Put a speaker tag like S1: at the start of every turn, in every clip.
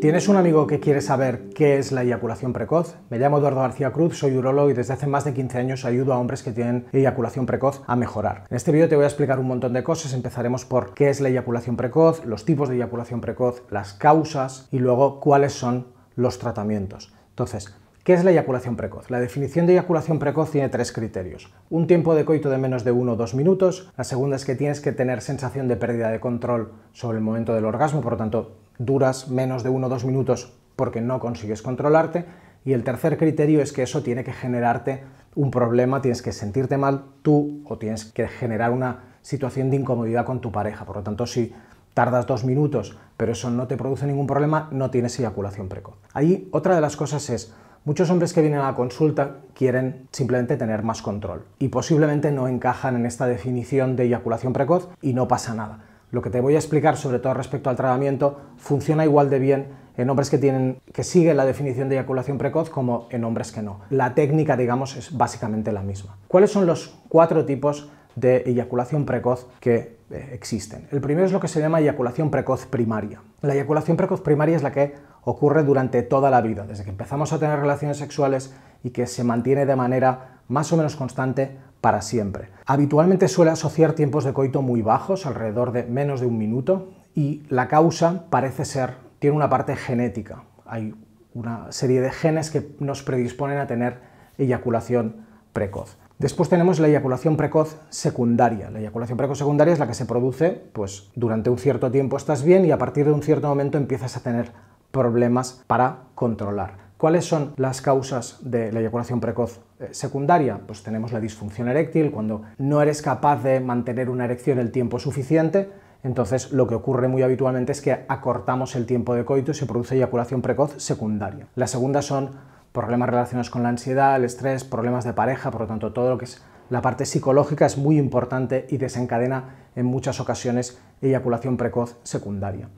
S1: ¿Tienes un amigo que quiere saber qué es la eyaculación precoz? Me llamo Eduardo García Cruz, soy urologo y desde hace más de 15 años ayudo a hombres que tienen eyaculación precoz a mejorar. En este vídeo te voy a explicar un montón de cosas. Empezaremos por qué es la eyaculación precoz, los tipos de eyaculación precoz, las causas y luego cuáles son los tratamientos. Entonces, ¿Qué es la eyaculación precoz? La definición de eyaculación precoz tiene tres criterios. Un tiempo de coito de menos de 1 o 2 minutos. La segunda es que tienes que tener sensación de pérdida de control sobre el momento del orgasmo, por lo tanto, duras menos de uno o dos minutos porque no consigues controlarte. Y el tercer criterio es que eso tiene que generarte un problema, tienes que sentirte mal tú o tienes que generar una situación de incomodidad con tu pareja. Por lo tanto, si tardas dos minutos, pero eso no te produce ningún problema, no tienes eyaculación precoz. Ahí otra de las cosas es, muchos hombres que vienen a la consulta quieren simplemente tener más control y posiblemente no encajan en esta definición de eyaculación precoz y no pasa nada. Lo que te voy a explicar, sobre todo respecto al tratamiento, funciona igual de bien en hombres que, tienen, que siguen la definición de eyaculación precoz como en hombres que no. La técnica, digamos, es básicamente la misma. ¿Cuáles son los cuatro tipos de eyaculación precoz que eh, existen? El primero es lo que se llama eyaculación precoz primaria. La eyaculación precoz primaria es la que ocurre durante toda la vida, desde que empezamos a tener relaciones sexuales y que se mantiene de manera más o menos constante para siempre. Habitualmente suele asociar tiempos de coito muy bajos, alrededor de menos de un minuto, y la causa parece ser, tiene una parte genética. Hay una serie de genes que nos predisponen a tener eyaculación precoz. Después tenemos la eyaculación precoz secundaria. La eyaculación precoz secundaria es la que se produce, pues durante un cierto tiempo estás bien y a partir de un cierto momento empiezas a tener problemas para controlar. ¿Cuáles son las causas de la eyaculación precoz? Eh, secundaria, pues tenemos la disfunción eréctil, cuando no eres capaz de mantener una erección el tiempo suficiente, entonces lo que ocurre muy habitualmente es que acortamos el tiempo de coito y se produce eyaculación precoz secundaria. La segunda son problemas relacionados con la ansiedad, el estrés, problemas de pareja, por lo tanto todo lo que es la parte psicológica es muy importante y desencadena en muchas ocasiones eyaculación precoz secundaria.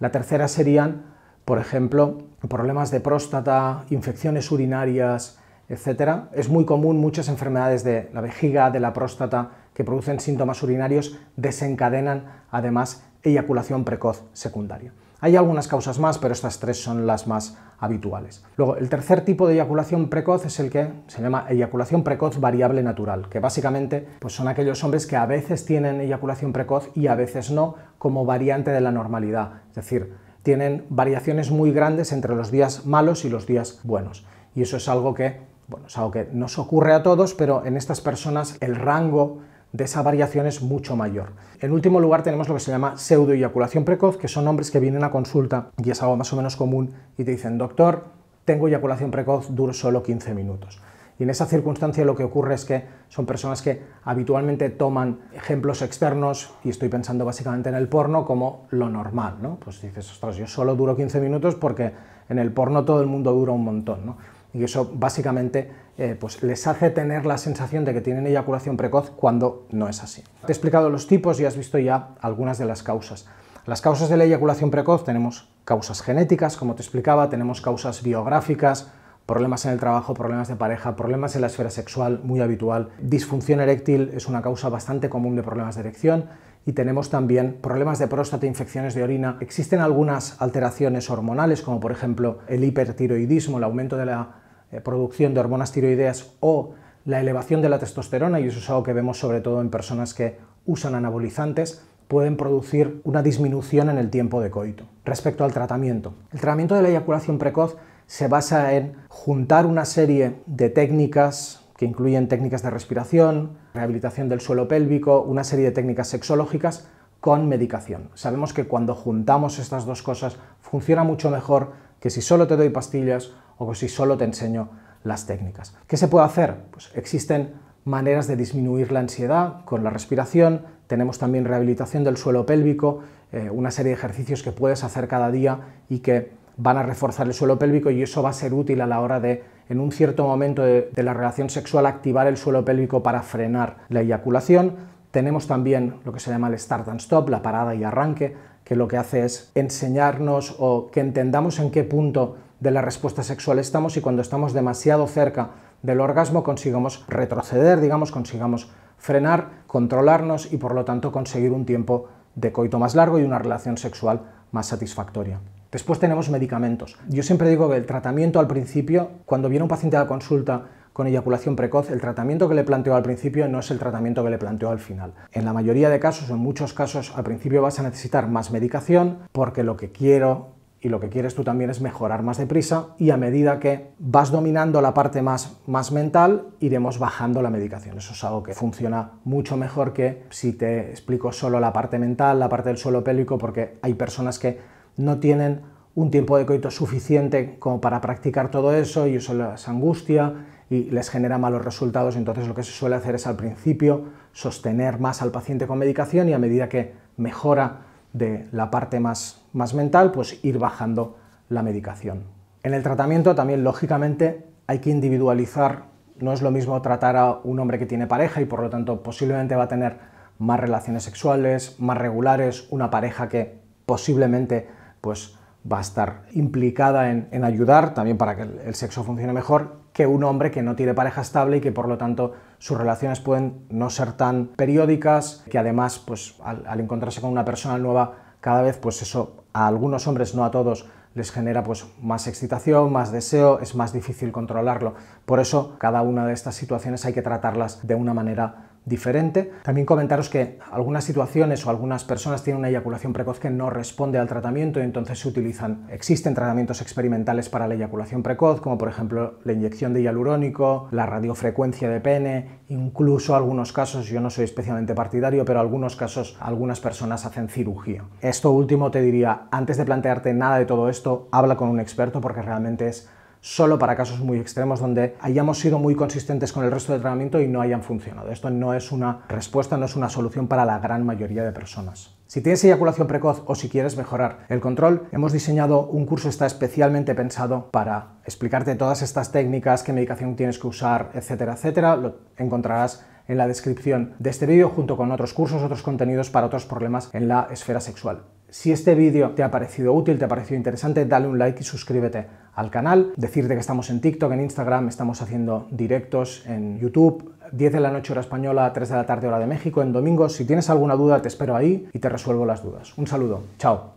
S1: La tercera serían por ejemplo, problemas de próstata, infecciones urinarias, etc. Es muy común muchas enfermedades de la vejiga, de la próstata, que producen síntomas urinarios, desencadenan además eyaculación precoz secundaria. Hay algunas causas más, pero estas tres son las más habituales. Luego, el tercer tipo de eyaculación precoz es el que se llama eyaculación precoz variable natural, que básicamente pues son aquellos hombres que a veces tienen eyaculación precoz y a veces no, como variante de la normalidad. Es decir, tienen variaciones muy grandes entre los días malos y los días buenos. Y eso es algo que, bueno, algo que nos ocurre a todos, pero en estas personas el rango de esa variación es mucho mayor. En último lugar tenemos lo que se llama pseudoeyaculación precoz, que son hombres que vienen a consulta y es algo más o menos común y te dicen, doctor, tengo eyaculación precoz, duro solo 15 minutos. Y en esa circunstancia lo que ocurre es que son personas que habitualmente toman ejemplos externos, y estoy pensando básicamente en el porno, como lo normal, ¿no? Pues dices, ostras, yo solo duro 15 minutos porque en el porno todo el mundo dura un montón, ¿no? Y eso básicamente eh, pues les hace tener la sensación de que tienen eyaculación precoz cuando no es así. Te he explicado los tipos y has visto ya algunas de las causas. Las causas de la eyaculación precoz tenemos causas genéticas, como te explicaba, tenemos causas biográficas, problemas en el trabajo, problemas de pareja, problemas en la esfera sexual, muy habitual. Disfunción eréctil es una causa bastante común de problemas de erección y tenemos también problemas de próstata, infecciones de orina. Existen algunas alteraciones hormonales, como por ejemplo el hipertiroidismo, el aumento de la eh, producción de hormonas tiroideas o la elevación de la testosterona, y eso es algo que vemos sobre todo en personas que usan anabolizantes, pueden producir una disminución en el tiempo de coito. Respecto al tratamiento, el tratamiento de la eyaculación precoz se basa en juntar una serie de técnicas que incluyen técnicas de respiración, rehabilitación del suelo pélvico, una serie de técnicas sexológicas con medicación. Sabemos que cuando juntamos estas dos cosas funciona mucho mejor que si solo te doy pastillas o que si solo te enseño las técnicas. ¿Qué se puede hacer? Pues existen maneras de disminuir la ansiedad con la respiración, tenemos también rehabilitación del suelo pélvico, eh, una serie de ejercicios que puedes hacer cada día y que van a reforzar el suelo pélvico y eso va a ser útil a la hora de, en un cierto momento de, la relación sexual, activar el suelo pélvico para frenar la eyaculación. Tenemos también lo que se llama el start and stop, la parada y arranque, que lo que hace es enseñarnos o que entendamos en qué punto de la respuesta sexual estamos y cuando estamos demasiado cerca del orgasmo consigamos retroceder, digamos, consigamos frenar, controlarnos y por lo tanto conseguir un tiempo de coito más largo y una relación sexual más satisfactoria. Después tenemos medicamentos. Yo siempre digo que el tratamiento al principio, cuando viene un paciente a la consulta con eyaculación precoz, el tratamiento que le planteo al principio no es el tratamiento que le planteo al final. En la mayoría de casos, en muchos casos, al principio vas a necesitar más medicación porque lo que quiero y lo que quieres tú también es mejorar más deprisa y a medida que vas dominando la parte más, más mental, iremos bajando la medicación. Eso es algo que funciona mucho mejor que si te explico solo la parte mental, la parte del suelo pélvico, porque hay personas que no tienen un tiempo de coito suficiente como para practicar todo eso y eso les angustia y les genera malos resultados. Entonces lo que se suele hacer es al principio sostener más al paciente con medicación y a medida que mejora de la parte más, más mental, pues ir bajando la medicación. En el tratamiento también, lógicamente, hay que individualizar. No es lo mismo tratar a un hombre que tiene pareja y por lo tanto posiblemente va a tener más relaciones sexuales, más regulares, una pareja que posiblemente pues va a estar implicada en, ayudar también para que el, sexo funcione mejor que un hombre que no tiene pareja estable y que por lo tanto sus relaciones pueden no ser tan periódicas, que además pues al, encontrarse con una persona nueva cada vez pues eso a algunos hombres, no a todos, les genera pues más excitación, más deseo, es más difícil controlarlo. Por eso cada una de estas situaciones hay que tratarlas de una manera diferente. También comentaros que algunas situaciones o algunas personas tienen una eyaculación precoz que no responde al tratamiento y entonces se utilizan, existen tratamientos experimentales para la eyaculación precoz, como por ejemplo la inyección de hialurónico, la radiofrecuencia de pene, incluso algunos casos, yo no soy especialmente partidario, pero algunos casos algunas personas hacen cirugía. Esto último te diría, antes de plantearte nada de todo esto, habla con un experto porque realmente es solo para casos muy extremos donde hayamos sido muy consistentes con el resto del tratamiento y no hayan funcionado. Esto no es una respuesta, no es una solución para la gran mayoría de personas. Si tienes eyaculación precoz o si quieres mejorar el control, hemos diseñado un curso que está especialmente pensado para explicarte todas estas técnicas, qué medicación tienes que usar, etcétera, etcétera. Lo encontrarás en la descripción de este vídeo junto con otros cursos, otros contenidos para otros problemas en la esfera sexual. Si este vídeo te ha parecido útil, te ha parecido interesante, dale un like y suscríbete al canal. Decirte que estamos en TikTok, en Instagram, estamos haciendo directos en YouTube, 10 de la noche hora española, 3 de la tarde hora de México, en domingo. Si tienes alguna duda, te espero ahí y te resuelvo las dudas. Un saludo, chao.